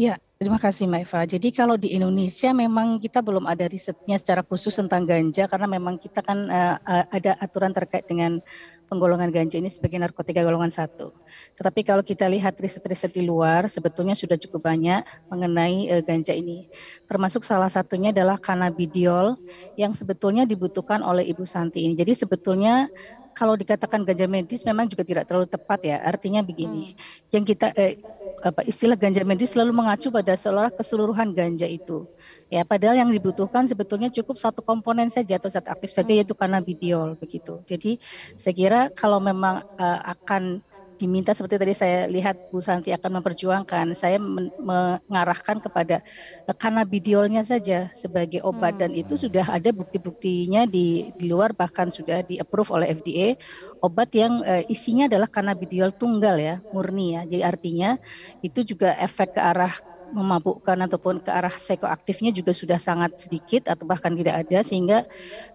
Iya, terima kasih Mbak Eva. Jadi kalau di Indonesia memang kita belum ada risetnya secara khusus tentang ganja karena memang kita kan uh, ada aturan terkait dengan penggolongan ganja ini sebagai narkotika golongan satu. Tetapi kalau kita lihat riset-riset di luar, sebetulnya sudah cukup banyak mengenai uh, ganja ini. Termasuk salah satunya adalah kanabidiol yang sebetulnya dibutuhkan oleh Ibu Santi ini. Jadi sebetulnya kalau dikatakan ganja medis memang juga tidak terlalu tepat ya. Artinya begini, hmm. yang kita eh, apa istilah ganja medis selalu mengacu pada seolah keseluruhan ganja itu. Ya, padahal yang dibutuhkan sebetulnya cukup satu komponen saja atau zat aktif saja yaitu kanabidiol begitu. Jadi saya kira kalau memang uh, akan diminta seperti tadi saya lihat Bu Santi akan memperjuangkan, saya men mengarahkan kepada kanabidiolnya eh, saja sebagai obat hmm. dan itu hmm. sudah ada bukti-buktinya di, di luar bahkan sudah di approve oleh FDA obat yang uh, isinya adalah kanabidiol tunggal ya, murni ya. Jadi artinya itu juga efek ke arah memabukkan ataupun ke arah psikoaktifnya juga sudah sangat sedikit atau bahkan tidak ada sehingga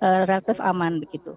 uh, relatif aman begitu.